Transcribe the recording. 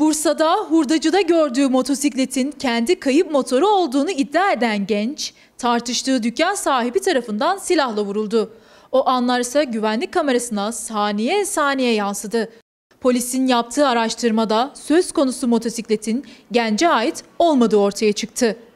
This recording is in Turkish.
Bursa'da hurdacıda gördüğü motosikletin kendi kayıp motoru olduğunu iddia eden genç, tartıştığı dükkan sahibi tarafından silahla vuruldu. O anlar ise güvenlik kamerasına saniye saniye yansıdı. Polisin yaptığı araştırmada söz konusu motosikletin gence ait olmadığı ortaya çıktı.